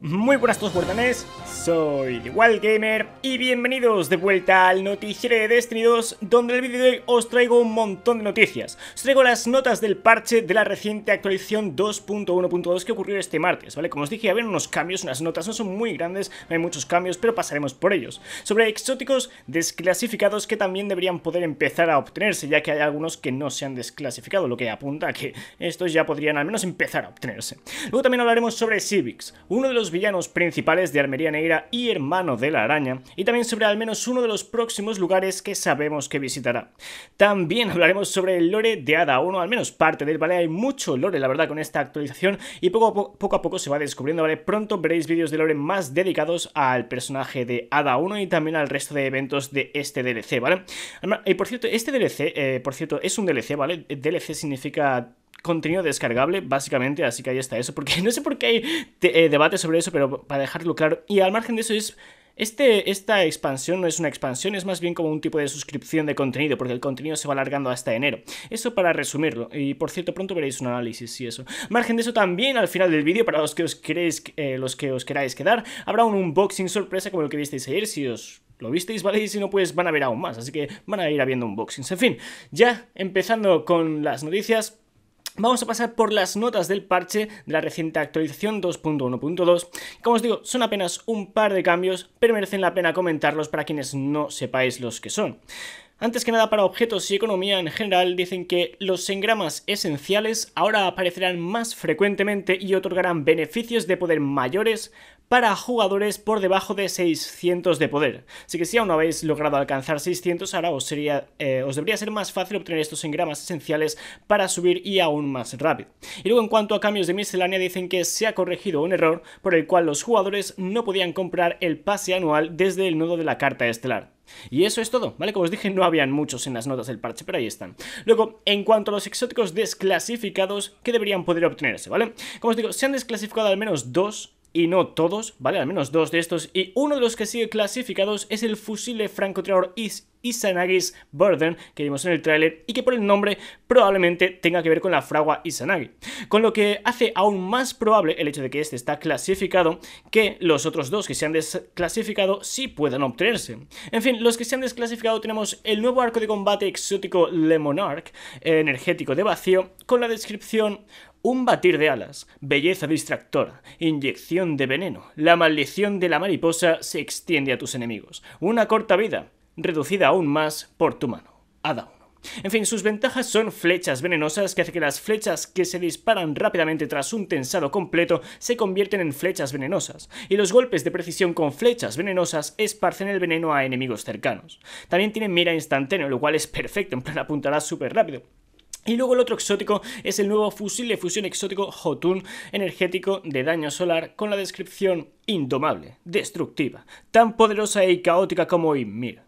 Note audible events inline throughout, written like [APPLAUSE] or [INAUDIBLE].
Muy buenas a todos guardianes, soy igual Gamer y bienvenidos de vuelta al noticiero de Destiny 2 donde en el vídeo de hoy os traigo un montón de noticias. Os traigo las notas del parche de la reciente actualización 2.1.2 que ocurrió este martes, ¿vale? Como os dije, había unos cambios, unas notas, no son muy grandes, no hay muchos cambios, pero pasaremos por ellos. Sobre exóticos desclasificados que también deberían poder empezar a obtenerse, ya que hay algunos que no se han desclasificado, lo que apunta a que estos ya podrían al menos empezar a obtenerse. Luego también hablaremos sobre Civics, uno de los villanos principales de Armería Negra y Hermano de la Araña, y también sobre al menos uno de los próximos lugares que sabemos que visitará. También hablaremos sobre el lore de Ada 1, al menos parte del, ¿vale? Hay mucho lore, la verdad, con esta actualización, y poco a poco, a poco se va descubriendo, ¿vale? Pronto veréis vídeos de lore más dedicados al personaje de Ada 1 y también al resto de eventos de este DLC, ¿vale? Y eh, por cierto, este DLC, eh, por cierto, es un DLC, ¿vale? DLC significa contenido descargable, básicamente, así que ahí está eso, porque [LAUGHS] no sé por qué hay eh, debate sobre eso, pero para dejarlo claro, y al margen de eso es... Este, esta expansión no es una expansión, es más bien como un tipo de suscripción de contenido, porque el contenido se va alargando hasta enero. Eso para resumirlo, y por cierto, pronto veréis un análisis y eso. Margen de eso también, al final del vídeo, para los que os, queréis, eh, los que os queráis quedar, habrá un unboxing sorpresa como el que visteis ayer, si os lo visteis, ¿vale? Y si no, pues van a ver aún más, así que van a ir habiendo unboxings. En fin, ya empezando con las noticias, Vamos a pasar por las notas del parche de la reciente actualización 2.1.2. Como os digo, son apenas un par de cambios, pero merecen la pena comentarlos para quienes no sepáis los que son. Antes que nada, para objetos y economía en general, dicen que los engramas esenciales ahora aparecerán más frecuentemente y otorgarán beneficios de poder mayores para jugadores por debajo de 600 de poder. Así que si aún no habéis logrado alcanzar 600, ahora os, sería, eh, os debería ser más fácil obtener estos engramas esenciales para subir y aún más rápido. Y luego en cuanto a cambios de miscelánea, dicen que se ha corregido un error por el cual los jugadores no podían comprar el pase anual desde el nodo de la carta estelar. Y eso es todo, ¿vale? Como os dije, no habían muchos en las notas del parche, pero ahí están. Luego, en cuanto a los exóticos desclasificados, que deberían poder obtenerse, ¿vale? Como os digo, se han desclasificado al menos dos y no todos, ¿vale? Al menos dos de estos. Y uno de los que sigue clasificados es el fusil francotirador IS Isanagis Burden que vimos en el tráiler y que por el nombre probablemente tenga que ver con la fragua Izanagi, con lo que hace aún más probable el hecho de que este está clasificado que los otros dos que se han desclasificado sí puedan obtenerse. En fin, los que se han desclasificado tenemos el nuevo arco de combate exótico Lemon energético de vacío, con la descripción un batir de alas, belleza distractora, inyección de veneno, la maldición de la mariposa se extiende a tus enemigos, una corta vida, reducida aún más por tu mano, a uno. En fin, sus ventajas son flechas venenosas que hace que las flechas que se disparan rápidamente tras un tensado completo se convierten en flechas venenosas, y los golpes de precisión con flechas venenosas esparcen el veneno a enemigos cercanos. También tiene mira instantáneo, lo cual es perfecto, en plan apuntará súper rápido. Y luego el otro exótico es el nuevo fusil de fusión exótico Hotun, energético de daño solar con la descripción indomable, destructiva, tan poderosa y caótica como mira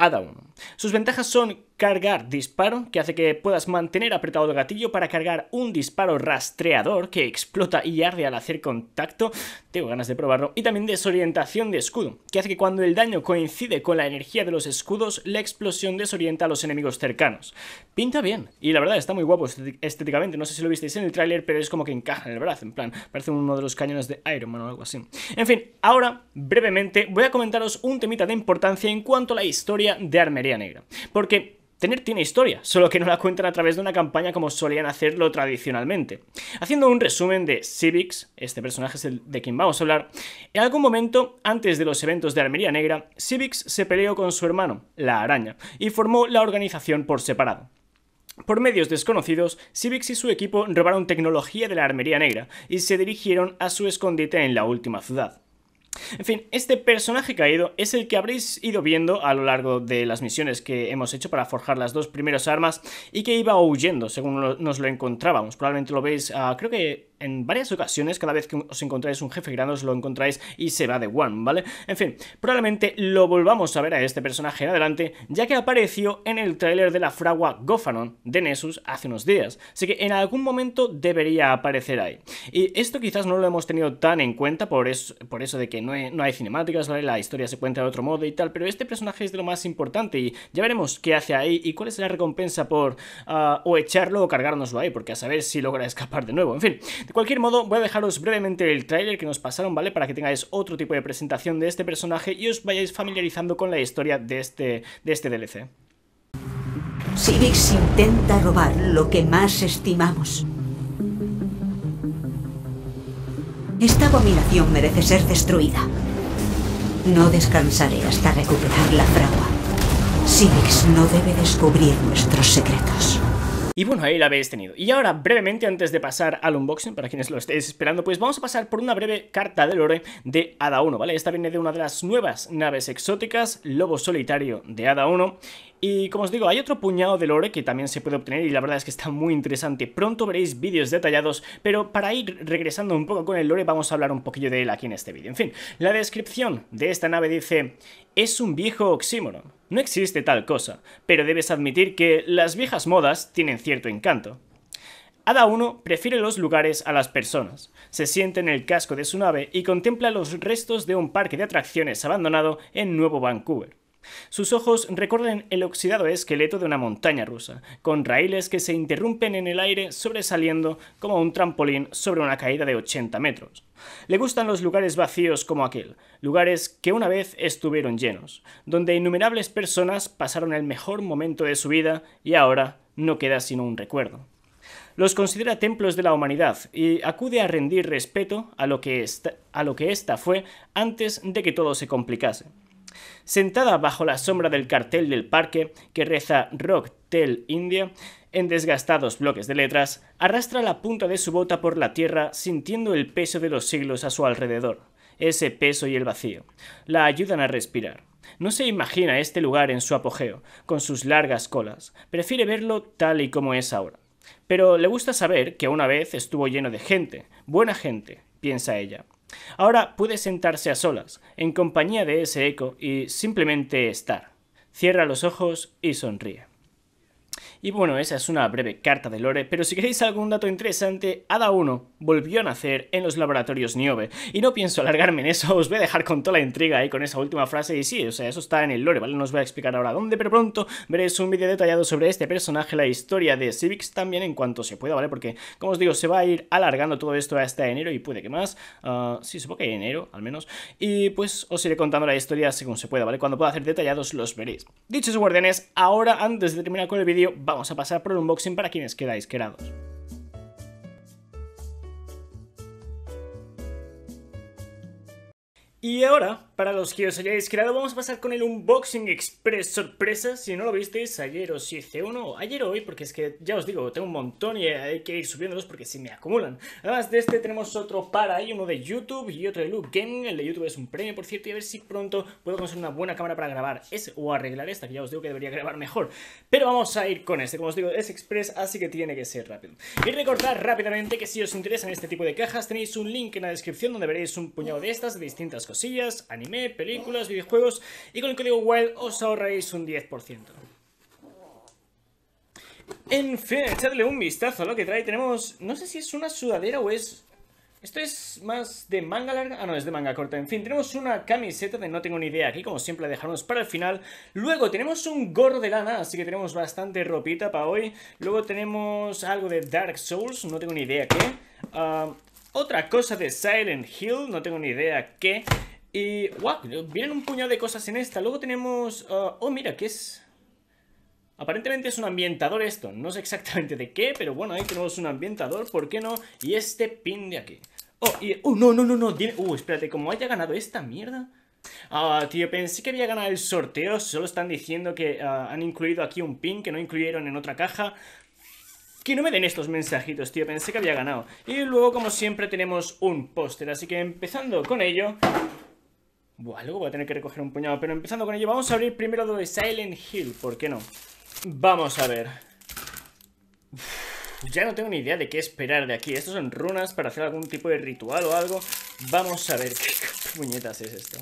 1, Sus ventajas son cargar disparo, que hace que puedas mantener apretado el gatillo para cargar un disparo rastreador que explota y arde al hacer contacto, tengo ganas de probarlo, y también desorientación de escudo, que hace que cuando el daño coincide con la energía de los escudos, la explosión desorienta a los enemigos cercanos. Pinta bien, y la verdad está muy guapo estéticamente, no sé si lo visteis en el tráiler, pero es como que encaja en el brazo, en plan, parece uno de los cañones de Iron Man o algo así. En fin, ahora, brevemente, voy a comentaros un temita de importancia en cuanto a la historia de Armería Negra. Porque Tener tiene historia, solo que no la cuentan a través de una campaña como solían hacerlo tradicionalmente. Haciendo un resumen de Civics, este personaje es el de quien vamos a hablar, en algún momento, antes de los eventos de Armería Negra, Civics se peleó con su hermano, la araña, y formó la organización por separado. Por medios desconocidos, Civix y su equipo robaron tecnología de la Armería Negra y se dirigieron a su escondite en la última ciudad. En fin, este personaje caído es el que habréis ido viendo a lo largo de las misiones que hemos hecho para forjar las dos primeras armas y que iba huyendo según nos lo encontrábamos. Probablemente lo veis, creo que en varias ocasiones, cada vez que os encontráis un jefe grande, os lo encontráis y se va de one, ¿vale? En fin, probablemente lo volvamos a ver a este personaje en adelante, ya que apareció en el tráiler de la fragua Gofanon de Nessus hace unos días, así que en algún momento debería aparecer ahí. Y esto quizás no lo hemos tenido tan en cuenta por eso, por eso de que no, hay cinemáticas, ¿vale? La historia se cuenta de otro modo y tal, pero este personaje es de lo más importante y ya veremos qué hace ahí y cuál es la recompensa por ah, o echarlo o cargárnoslo ahí, porque a saber si logra escapar de nuevo. En fin, de cualquier modo, voy a dejaros brevemente el tráiler que nos pasaron, ¿vale? Para que tengáis otro tipo de presentación de este personaje y os vayáis familiarizando con la historia de este, de este DLC. Civix intenta robar lo que más estimamos. Esta abominación merece ser destruida. No descansaré hasta recuperar la fragua. Civix no debe descubrir nuestros secretos. Y bueno, ahí la habéis tenido. Y ahora, brevemente, antes de pasar al unboxing, para quienes lo estéis esperando, pues vamos a pasar por una breve carta de lore de Ada 1, ¿vale? Esta viene de una de las nuevas naves exóticas, Lobo Solitario de Ada 1. Y como os digo, hay otro puñado de lore que también se puede obtener y la verdad es que está muy interesante. Pronto veréis vídeos detallados, pero para ir regresando un poco con el lore vamos a hablar un poquillo de él aquí en este vídeo. En fin, la descripción de esta nave dice, es un viejo oxímoron no existe tal cosa, pero debes admitir que las viejas modas tienen cierto encanto. Cada uno prefiere los lugares a las personas. Se siente en el casco de su nave y contempla los restos de un parque de atracciones abandonado en Nuevo Vancouver. Sus ojos recuerdan el oxidado esqueleto de una montaña rusa, con raíles que se interrumpen en el aire sobresaliendo como un trampolín sobre una caída de 80 metros. Le gustan los lugares vacíos como aquel, lugares que una vez estuvieron llenos, donde innumerables personas pasaron el mejor momento de su vida y ahora no queda sino un recuerdo. Los considera templos de la humanidad y acude a rendir respeto a lo que ésta a lo que fue antes de que todo se complicase sentada bajo la sombra del cartel del parque que reza Rock Tell India, en desgastados bloques de letras, arrastra la punta de su bota por la tierra sintiendo el peso de los siglos a su alrededor, ese peso y el vacío. La ayudan a respirar. No se imagina este lugar en su apogeo, con sus largas colas, prefiere verlo tal y como es ahora. Pero le gusta saber que una vez estuvo lleno de gente, buena gente, piensa ella. Ahora puede sentarse a solas, en compañía de ese eco, y simplemente estar. Cierra los ojos y sonríe. Y bueno, esa es una breve carta de Lore, pero si queréis algún dato interesante, Ada Uno volvió a nacer en los laboratorios Niobe. Y no pienso alargarme en eso, [LAUGHS] os voy a dejar con toda la intriga ahí con esa última frase y sí, o sea, eso está en el lore, ¿vale? No os voy a explicar ahora dónde, pero pronto veréis un vídeo detallado sobre este personaje, la historia de Civics también en cuanto se pueda, ¿vale? Porque, como os digo, se va a ir alargando todo esto hasta enero y puede que más, ah, sí, supongo que enero al menos, y pues os iré contando la historia según se pueda, ¿vale? Cuando pueda hacer detallados los veréis. Dichos guardianes, ahora antes de terminar con el vídeo, vamos a pasar por un unboxing para quienes quedáis querados. Y ahora, para los que os hayáis creado, vamos a pasar con el Unboxing Express Sorpresa. Si no lo visteis, ayer o si hice uno, ayer o hoy, porque es que ya os digo, tengo un montón y hay que ir subiéndolos porque si me acumulan. Además de este tenemos otro para ahí, uno de YouTube y otro de Look Gaming. El de YouTube es un premio, por cierto, y a ver si pronto puedo conseguir una buena cámara para grabar ese o arreglar esta, que ya os digo que debería grabar mejor. Pero vamos a ir con este, como os digo, es Express, así que tiene que ser rápido. Y recordar rápidamente que si os interesan este tipo de cajas, tenéis un link en la descripción donde veréis un puñado de estas de distintas cosillas, anime, películas, videojuegos, y con el código WILD os ahorráis un 10%. En fin, echarle un vistazo a lo que trae. Tenemos, no sé si es una sudadera o es... Esto es más de manga larga. Ah, no, es de manga corta. En fin, tenemos una camiseta de no tengo ni idea aquí, como siempre la dejamos para el final. Luego tenemos un gorro de lana, así que tenemos bastante ropita para hoy. Luego tenemos algo de Dark Souls, no tengo ni idea qué. Ah otra cosa de Silent Hill, no tengo ni idea qué. Y, wow, vienen un puñado de cosas en esta. Luego tenemos... Uh, oh, mira, ¿qué es? Aparentemente es un ambientador esto. No sé exactamente de qué, pero bueno, ahí tenemos un ambientador, ¿por qué no? Y este pin de aquí. Oh, y... Oh, no, no, no, no. uh, espérate, como haya ganado esta mierda... Ah, tío, pensé que había ganado el sorteo, solo están diciendo que ah, han incluido aquí un pin que no incluyeron en otra caja. Que no me den estos mensajitos, tío. Pensé que había ganado. Y luego, como siempre, tenemos un póster. Así que empezando con ello... Buah, luego voy a tener que recoger un puñado. Pero empezando con ello, vamos a abrir primero lo de Silent Hill. ¿Por qué no? Vamos a ver. ya no tengo ni idea de qué esperar de aquí. Estos son runas para hacer algún tipo de ritual o algo. Vamos a ver qué [LAUGHS] puñetas es esto.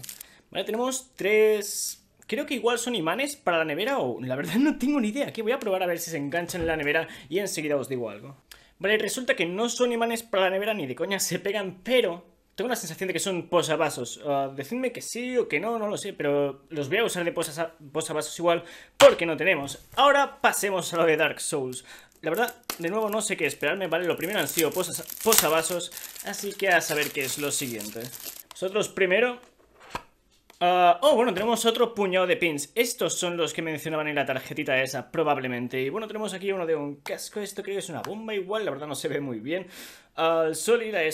Vale, tenemos tres Creo que igual son imanes para la nevera o la verdad [LAUGHS] no tengo ni idea. que voy a probar a ver si se enganchan en la nevera y enseguida os digo algo. Vale, resulta que no son imanes para la nevera ni de coña se pegan, pero tengo la sensación de que son posavasos. Ah, decidme que sí o que no, no lo sé, pero los voy a usar de posavasos igual porque no tenemos. Ahora pasemos a lo de Dark Souls. La verdad, de nuevo no sé qué esperarme, ¿vale? Lo primero han sido posavasos, así que a saber qué es lo siguiente. Nosotros primero Ah, oh, bueno, tenemos otro puñado de pins. Estos son los que mencionaban en la tarjetita esa, probablemente. Y bueno, tenemos aquí uno de un casco. Esto creo que es una bomba igual, la verdad no se ve muy bien. Al ah, sólida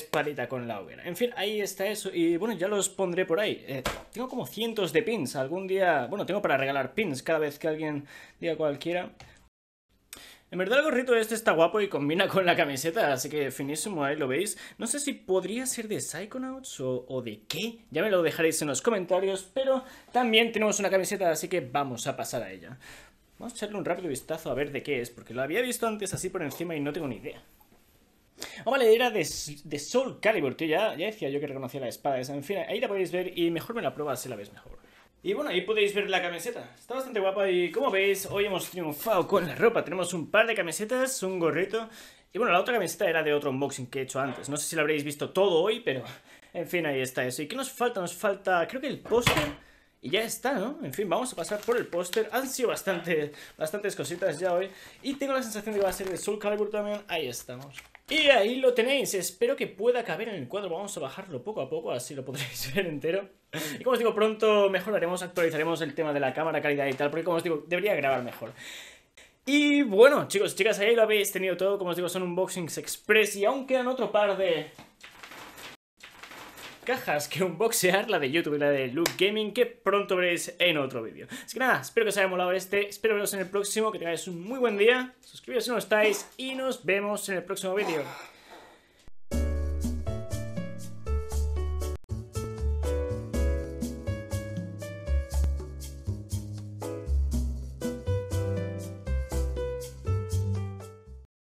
con la hoguera. En fin, ahí está eso. Y bueno, ya los pondré por ahí. Eh, tengo como cientos de pins. Algún día... Bueno, tengo para regalar pins cada vez que alguien diga cualquiera. En verdad el gorrito este está guapo y combina con la camiseta, así que finísimo, ahí lo veis. No sé si podría ser de Psychonauts o, o de qué, ya me lo dejaréis en los comentarios, pero también tenemos una camiseta, así que vamos a pasar a ella. Vamos a echarle un rápido vistazo a ver de qué es, porque lo había visto antes así por encima y no tengo ni idea. Ah, vale, era de, de Soul Calibur, tío. Ya, decía yo que reconocía la espada En fin, ahí la podéis ver y mejor me la pruebas si la ves mejor. Y bueno, ahí podéis ver la camiseta. Está bastante guapa y como veis, hoy hemos triunfado con la ropa. Tenemos un par de camisetas, un gorrito y bueno, la otra camiseta era de otro unboxing que he hecho antes. No sé si lo habréis visto todo hoy, pero en fin, ahí está eso. ¿Y qué nos falta? Nos falta, creo que el póster... Y ya está, ¿no? En fin, vamos a pasar por el póster. Han sido bastante, bastantes cositas ya hoy. Y tengo la sensación de que va a ser de Soul Calibur también. Ahí estamos. Y ahí lo tenéis, espero que pueda caber en el cuadro, vamos a bajarlo poco a poco, así lo podréis [LAUGHS] ver entero. Y como os digo, pronto mejoraremos, actualizaremos el tema de la cámara, calidad y tal, porque como os digo, debería grabar mejor. Y bueno, chicos, chicas, ahí lo habéis tenido todo, como os digo, son unboxings express y aún quedan otro par de cajas que [LAUGHS] unboxear, la de YouTube y la de Luke Gaming, que pronto veréis en otro vídeo. Así que nada, espero que os haya molado este, espero veros en el próximo, que tengáis un muy buen día, suscribiros si no estáis y nos vemos en el próximo vídeo.